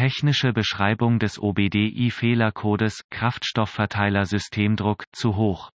Technische Beschreibung des OBDI-Fehlercodes Kraftstoffverteiler Systemdruck zu hoch.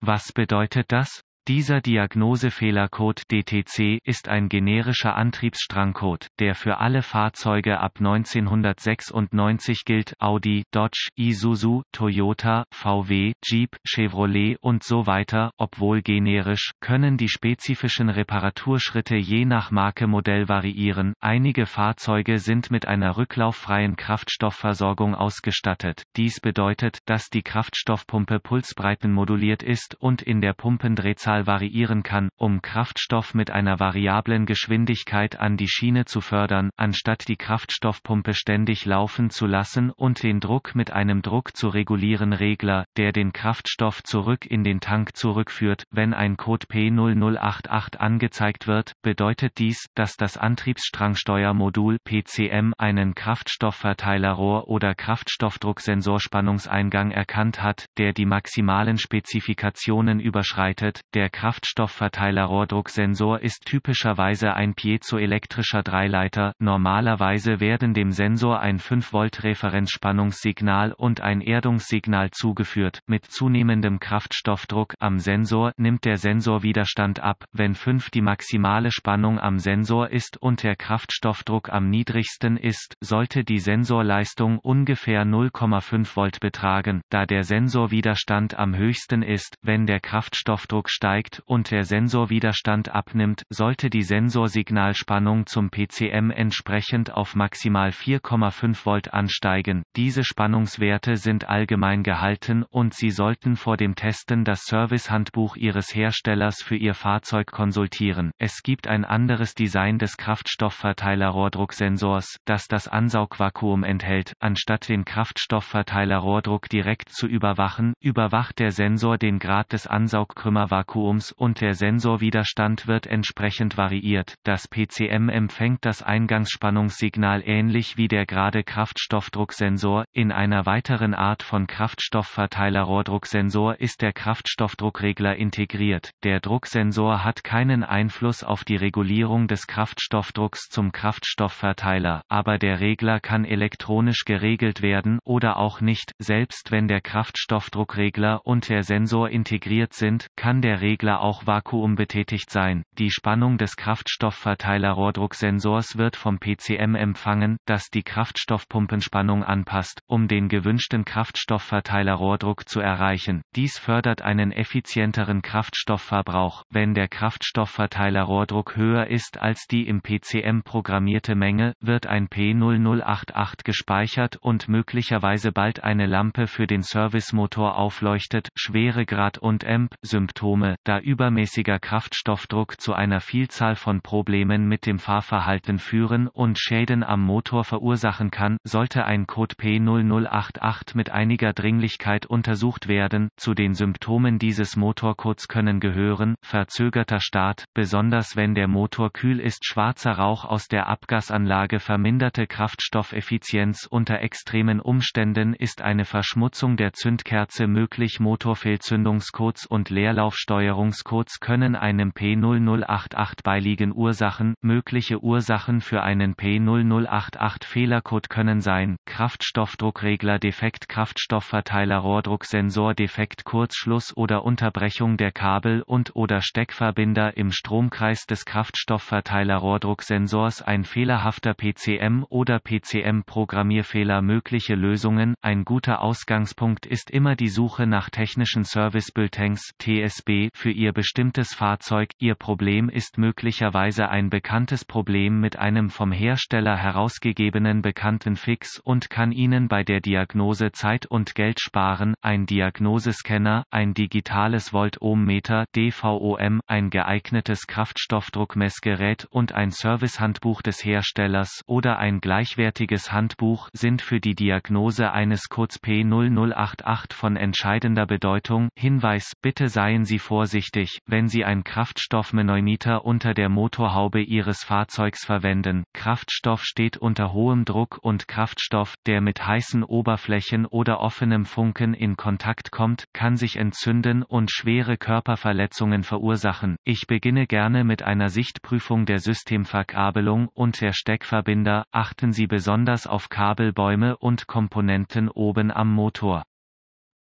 Was bedeutet das? Dieser Diagnosefehlercode DTC ist ein generischer Antriebsstrangcode, der für alle Fahrzeuge ab 1996 gilt Audi, Dodge, Isuzu, Toyota, VW, Jeep, Chevrolet und so weiter. Obwohl generisch, können die spezifischen Reparaturschritte je nach Marke Modell variieren. Einige Fahrzeuge sind mit einer rücklauffreien Kraftstoffversorgung ausgestattet. Dies bedeutet, dass die Kraftstoffpumpe pulsbreitenmoduliert ist und in der Pumpendrehzahl Drehzahl variieren kann, um Kraftstoff mit einer variablen Geschwindigkeit an die Schiene zu fördern, anstatt die Kraftstoffpumpe ständig laufen zu lassen und den Druck mit einem Druck zu regulieren Regler, der den Kraftstoff zurück in den Tank zurückführt. Wenn ein Code P0088 angezeigt wird, bedeutet dies, dass das Antriebsstrangsteuermodul PCM einen Kraftstoffverteilerrohr oder Kraftstoffdrucksensorspannungseingang erkannt hat, der die maximalen Spezifikationen überschreitet. Der Kraftstoffverteiler-Rohrdrucksensor ist typischerweise ein piezoelektrischer Dreileiter, normalerweise werden dem Sensor ein 5-Volt-Referenzspannungssignal und ein Erdungssignal zugeführt. Mit zunehmendem Kraftstoffdruck am Sensor nimmt der Sensorwiderstand ab, wenn 5 die maximale Spannung am Sensor ist und der Kraftstoffdruck am niedrigsten ist, sollte die Sensorleistung ungefähr 0,5 Volt betragen, da der Sensorwiderstand am höchsten ist, wenn der Kraftstoffdruck steigt steigt und der Sensorwiderstand abnimmt, sollte die Sensorsignalspannung zum PCM entsprechend auf maximal 4,5 Volt ansteigen. Diese Spannungswerte sind allgemein gehalten und Sie sollten vor dem Testen das Servicehandbuch Ihres Herstellers für Ihr Fahrzeug konsultieren. Es gibt ein anderes Design des Kraftstoffverteilerrohrdrucksensors, das das Ansaugvakuum enthält. Anstatt den Kraftstoffverteilerrohrdruck direkt zu überwachen, überwacht der Sensor den Grad des Ansaugkrümmervakuums Vakuums und der Sensorwiderstand wird entsprechend variiert. Das PCM empfängt das Eingangsspannungssignal ähnlich wie der gerade Kraftstoffdrucksensor. In einer weiteren Art von Kraftstoffverteilerrohrdrucksensor ist der Kraftstoffdruckregler integriert. Der Drucksensor hat keinen Einfluss auf die Regulierung des Kraftstoffdrucks zum Kraftstoffverteiler, aber der Regler kann elektronisch geregelt werden oder auch nicht, selbst wenn der Kraftstoffdruckregler und der Sensor integriert sind, kann der Regler auch vakuumbetätigt sein. Die Spannung des Kraftstoffverteiler-Rohrdrucksensors wird vom PCM empfangen, das die Kraftstoffpumpenspannung anpasst, um den gewünschten Kraftstoffverteiler-Rohrdruck zu erreichen. Dies fördert einen effizienteren Kraftstoffverbrauch, wenn der Kraftstoffverteiler-Rohrdruck höher ist als die im PCM programmierte Menge, wird ein P0088 gespeichert und möglicherweise bald eine Lampe für den Servicemotor aufleuchtet. Schweregrad und EMP-Symptome da übermäßiger Kraftstoffdruck zu einer Vielzahl von Problemen mit dem Fahrverhalten führen und Schäden am Motor verursachen kann, sollte ein Code P0088 mit einiger Dringlichkeit untersucht werden. Zu den Symptomen dieses Motorcodes können gehören, verzögerter Start, besonders wenn der Motor kühl ist, schwarzer Rauch aus der Abgasanlage, verminderte Kraftstoffeffizienz unter extremen Umständen ist eine Verschmutzung der Zündkerze möglich, Motorfehlzündungscodes und Leerlaufsteuer Steuerungscodes können einem P0088 beiliegen Ursachen, mögliche Ursachen für einen P0088 Fehlercode können sein, Kraftstoffdruckregler defekt Kraftstoffverteiler Rohrdrucksensor defekt Kurzschluss oder Unterbrechung der Kabel und oder Steckverbinder im Stromkreis des Kraftstoffverteiler Rohrdrucksensors ein fehlerhafter PCM oder PCM Programmierfehler mögliche Lösungen, ein guter Ausgangspunkt ist immer die Suche nach technischen Service Bulletins TSB für ihr bestimmtes Fahrzeug. Ihr Problem ist möglicherweise ein bekanntes Problem mit einem vom Hersteller herausgegebenen bekannten Fix und kann Ihnen bei der Diagnose Zeit und Geld sparen. Ein Diagnosescanner, ein digitales Voltohmmeter DVOM, ein geeignetes Kraftstoffdruckmessgerät und ein Servicehandbuch des Herstellers oder ein gleichwertiges Handbuch sind für die Diagnose eines Codes P0088 von entscheidender Bedeutung. Hinweis, bitte seien Sie vorsichtig vorsichtig, wenn Sie ein Kraftstoffmanometer unter der Motorhaube Ihres Fahrzeugs verwenden. Kraftstoff steht unter hohem Druck und Kraftstoff, der mit heißen Oberflächen oder offenem Funken in Kontakt kommt, kann sich entzünden und schwere Körperverletzungen verursachen. Ich beginne gerne mit einer Sichtprüfung der Systemverkabelung und der Steckverbinder. Achten Sie besonders auf Kabelbäume und Komponenten oben am Motor.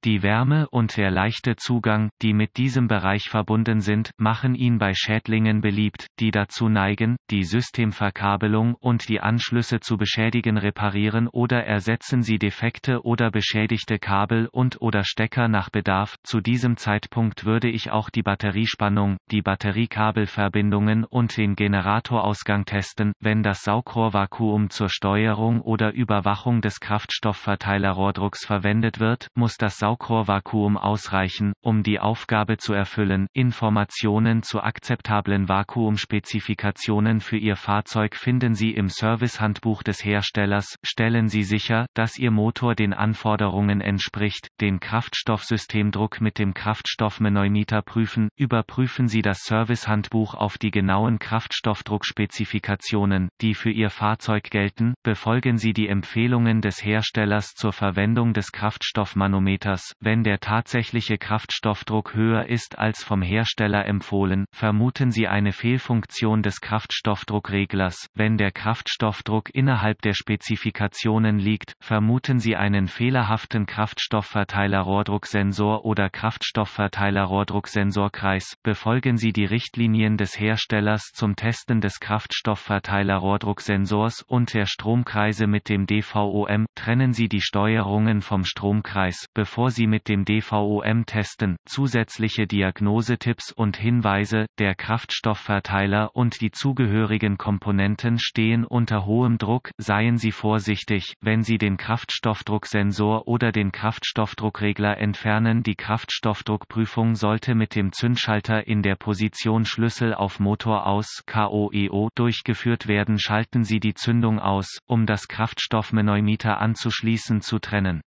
Die Wärme und der leichte Zugang, die mit diesem Bereich verbunden sind, machen ihn bei Schädlingen beliebt, die dazu neigen, die Systemverkabelung und die Anschlüsse zu beschädigen reparieren oder ersetzen sie defekte oder beschädigte Kabel und oder Stecker nach Bedarf. Zu diesem Zeitpunkt würde ich auch die Batteriespannung, die Batteriekabelverbindungen und den Generatorausgang testen, wenn das Saugrohrvakuum zur Steuerung oder Überwachung des Kraftstoffverteilerrohrdrucks verwendet wird, muss das Saugrohrvakuum ausreichen, um die Aufgabe zu erfüllen, Informationen zu akzeptablen Vakuumspezifikationen für Ihr Fahrzeug finden Sie im Servicehandbuch des Herstellers, stellen Sie sicher, dass Ihr Motor den Anforderungen entspricht, den Kraftstoffsystemdruck mit dem Kraftstoffmanometer prüfen, überprüfen Sie das Servicehandbuch auf die genauen Kraftstoffdruckspezifikationen, die für Ihr Fahrzeug gelten, befolgen Sie die Empfehlungen des Herstellers zur Verwendung des Kraftstoffmanometers dass, wenn der tatsächliche Kraftstoffdruck höher ist als vom Hersteller empfohlen, vermuten sie eine Fehlfunktion des Kraftstoffdruckreglers, wenn der Kraftstoffdruck innerhalb der Spezifikationen liegt, vermuten sie einen fehlerhaften Kraftstoffverteiler-Rohrdrucksensor oder Kraftstoffverteiler-Rohrdrucksensorkreis, befolgen sie die Richtlinien des Herstellers zum Testen des Kraftstoffverteiler-Rohrdrucksensors und der Stromkreise mit dem DVOM, trennen sie die Steuerungen vom Stromkreis, bevor bevor Sie mit dem DVOM testen, zusätzliche Diagnosetipps und Hinweise, der Kraftstoffverteiler und die zugehörigen Komponenten stehen unter hohem Druck, seien Sie vorsichtig, wenn Sie den Kraftstoffdrucksensor oder den Kraftstoffdruckregler entfernen. Die Kraftstoffdruckprüfung sollte mit dem Zündschalter in der Position Schlüssel auf Motor aus KOEO e durchgeführt werden. Schalten Sie die Zündung aus, um das Kraftstoffmanometer anzuschließen zu trennen.